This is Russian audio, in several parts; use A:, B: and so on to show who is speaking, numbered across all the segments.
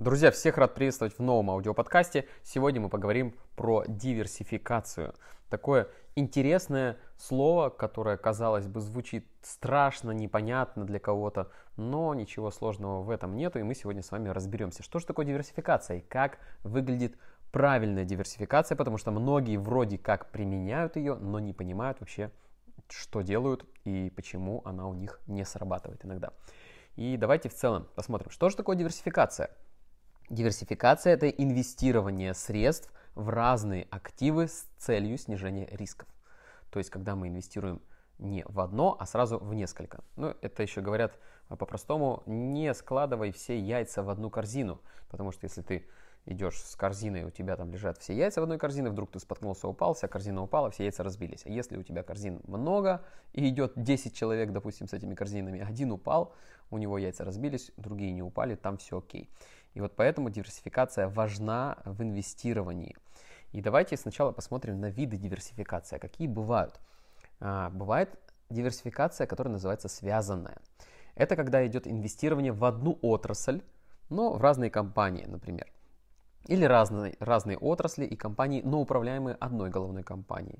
A: Друзья, всех рад приветствовать в новом аудиоподкасте. Сегодня мы поговорим про диверсификацию. Такое интересное слово, которое, казалось бы, звучит страшно, непонятно для кого-то, но ничего сложного в этом нету, и мы сегодня с вами разберемся, что же такое диверсификация и как выглядит правильная диверсификация, потому что многие вроде как применяют ее, но не понимают вообще, что делают и почему она у них не срабатывает иногда. И давайте в целом посмотрим, что же такое диверсификация – Диверсификация – это инвестирование средств в разные активы с целью снижения рисков. То есть, когда мы инвестируем не в одно, а сразу в несколько. Ну, это еще говорят по-простому, не складывай все яйца в одну корзину, потому что если ты идешь с корзиной, у тебя там лежат все яйца в одной корзине, вдруг ты споткнулся, упал, вся корзина упала, все яйца разбились. А если у тебя корзин много, и идет 10 человек, допустим, с этими корзинами, один упал, у него яйца разбились, другие не упали, там все окей. Okay. И вот поэтому диверсификация важна в инвестировании. И давайте сначала посмотрим на виды диверсификации. Какие бывают? А, бывает диверсификация, которая называется связанная. Это когда идет инвестирование в одну отрасль, но в разные компании, например. Или разные, разные отрасли и компании, но управляемые одной головной компанией.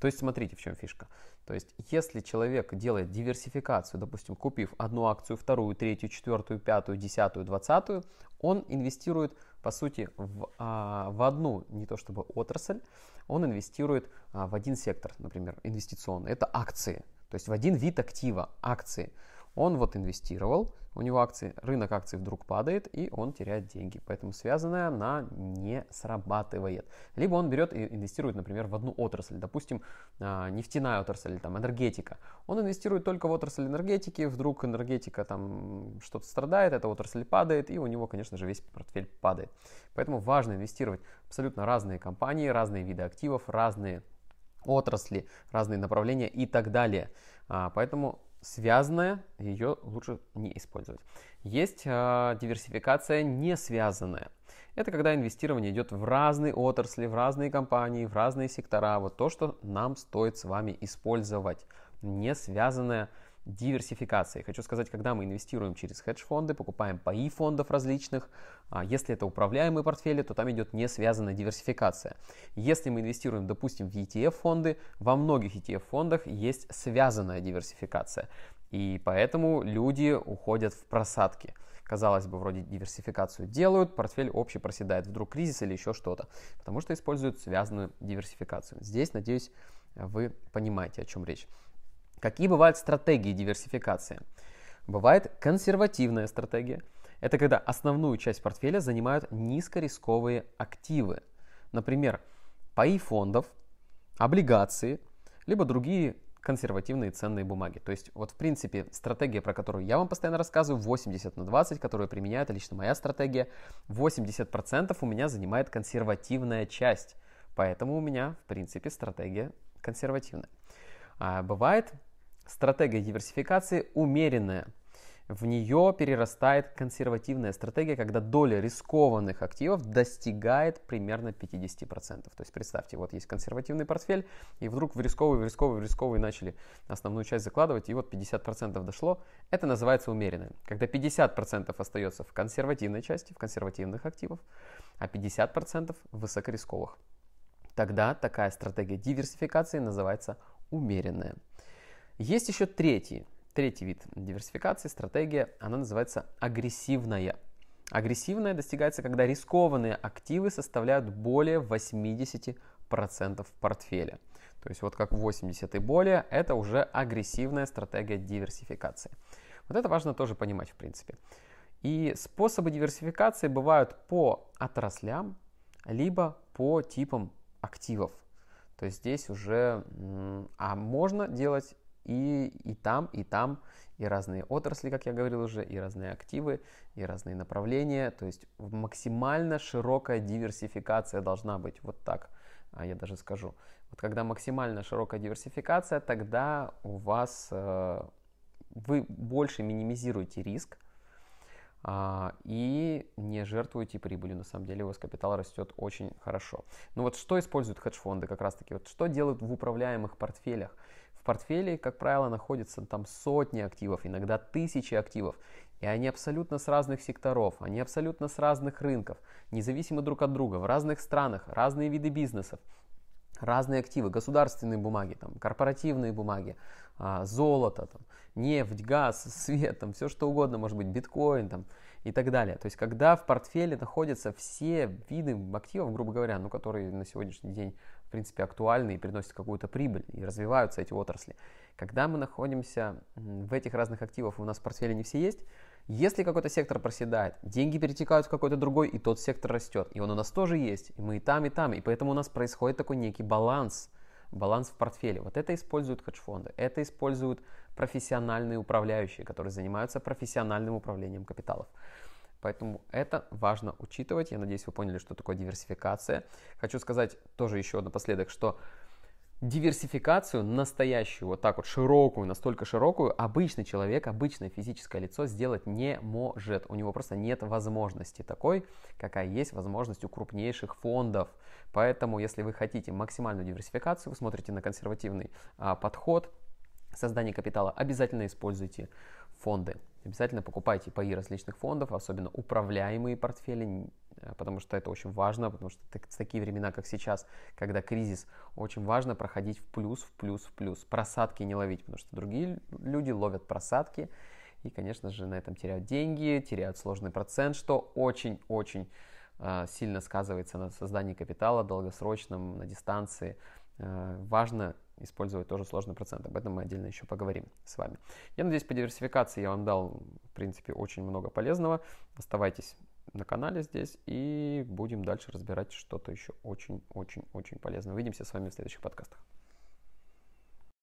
A: То есть смотрите, в чем фишка. То есть если человек делает диверсификацию, допустим, купив одну акцию, вторую, третью, четвертую, пятую, десятую, двадцатую, он инвестирует, по сути, в, а, в одну, не то чтобы отрасль, он инвестирует а, в один сектор, например, инвестиционный. Это акции, то есть в один вид актива, акции. Он вот инвестировал, у него акции, рынок акций вдруг падает, и он теряет деньги. Поэтому связанная она не срабатывает. Либо он берет и инвестирует, например, в одну отрасль, допустим, а, нефтяная отрасль, там энергетика. Он инвестирует только в отрасль энергетики, вдруг энергетика там что-то страдает, эта отрасль падает, и у него, конечно же, весь портфель падает. Поэтому важно инвестировать в абсолютно разные компании, разные виды активов, разные отрасли, разные направления и так далее. А, поэтому связанная, ее лучше не использовать. Есть э, диверсификация не связанная. Это когда инвестирование идет в разные отрасли, в разные компании, в разные сектора. Вот то, что нам стоит с вами использовать. Не связанная диверсификации. Хочу сказать, когда мы инвестируем через хедж-фонды, покупаем паи фондов различных, а, если это управляемые портфели, то там идет не связанная диверсификация. Если мы инвестируем, допустим, в ETF-фонды, во многих ETF-фондах есть связанная диверсификация. И поэтому люди уходят в просадки. Казалось бы, вроде диверсификацию делают, портфель общий проседает, вдруг кризис или еще что-то, потому что используют связанную диверсификацию. Здесь, надеюсь, вы понимаете, о чем речь. Какие бывают стратегии диверсификации? Бывает консервативная стратегия. Это когда основную часть портфеля занимают низкорисковые активы. Например, паи фондов, облигации, либо другие консервативные ценные бумаги. То есть, вот в принципе, стратегия, про которую я вам постоянно рассказываю, 80 на 20, которую применяет лично моя стратегия, 80% у меня занимает консервативная часть. Поэтому у меня, в принципе, стратегия консервативная. А бывает Стратегия диверсификации умеренная. В нее перерастает консервативная стратегия, когда доля рискованных активов достигает примерно 50%. То есть представьте, вот есть консервативный портфель, и вдруг в рисковый, в рисковый, в рисковый начали основную часть закладывать, и вот 50% дошло. Это называется умеренное. Когда 50% остается в консервативной части, в консервативных активов, а 50% в высокорисковых. Тогда такая стратегия диверсификации называется умеренная. Есть еще третий, третий вид диверсификации, стратегия, она называется агрессивная. Агрессивная достигается, когда рискованные активы составляют более 80% портфеля. То есть вот как 80 и более, это уже агрессивная стратегия диверсификации. Вот это важно тоже понимать в принципе. И способы диверсификации бывают по отраслям, либо по типам активов. То есть здесь уже, а можно делать и, и там, и там, и разные отрасли, как я говорил уже, и разные активы, и разные направления. То есть максимально широкая диверсификация должна быть. Вот так А я даже скажу. Вот когда максимально широкая диверсификация, тогда у вас э, вы больше минимизируете риск а, и не жертвуете прибылью. На самом деле у вас капитал растет очень хорошо. Ну вот что используют хедж-фонды как раз-таки? Вот что делают в управляемых портфелях? портфеле, как правило, находятся там сотни активов, иногда тысячи активов. И они абсолютно с разных секторов, они абсолютно с разных рынков, независимы друг от друга, в разных странах, разные виды бизнесов, разные активы, государственные бумаги, там, корпоративные бумаги, а, золото, там, нефть, газ, свет, там, все что угодно, может быть, биткоин там, и так далее. То есть, когда в портфеле находятся все виды активов, грубо говоря, ну, которые на сегодняшний день в принципе, актуальны и приносят какую-то прибыль, и развиваются эти отрасли. Когда мы находимся в этих разных активах, у нас в портфеле не все есть, если какой-то сектор проседает, деньги перетекают в какой-то другой, и тот сектор растет. И он у нас тоже есть, и мы и там, и там. И поэтому у нас происходит такой некий баланс, баланс в портфеле. Вот это используют хедж-фонды, это используют профессиональные управляющие, которые занимаются профессиональным управлением капиталов. Поэтому это важно учитывать. Я надеюсь, вы поняли, что такое диверсификация. Хочу сказать тоже еще напоследок, что диверсификацию настоящую, вот так вот широкую, настолько широкую, обычный человек, обычное физическое лицо сделать не может. У него просто нет возможности такой, какая есть возможность у крупнейших фондов. Поэтому, если вы хотите максимальную диверсификацию, вы смотрите на консервативный а, подход, создание капитала, обязательно используйте фонды. Обязательно покупайте паи различных фондов, особенно управляемые портфели, э, потому что это очень важно, потому что в такие времена, как сейчас, когда кризис, очень важно проходить в плюс, в плюс, в плюс. Просадки не ловить, потому что другие люди ловят просадки и, конечно же, на этом теряют деньги, теряют сложный процент, что очень-очень э, сильно сказывается на создании капитала долгосрочном, на дистанции. Э, важно использовать тоже сложный процент. Об этом мы отдельно еще поговорим с вами. Я надеюсь, по диверсификации я вам дал, в принципе, очень много полезного. Оставайтесь на канале здесь и будем дальше разбирать что-то еще очень-очень-очень полезное. Увидимся с вами в следующих подкастах.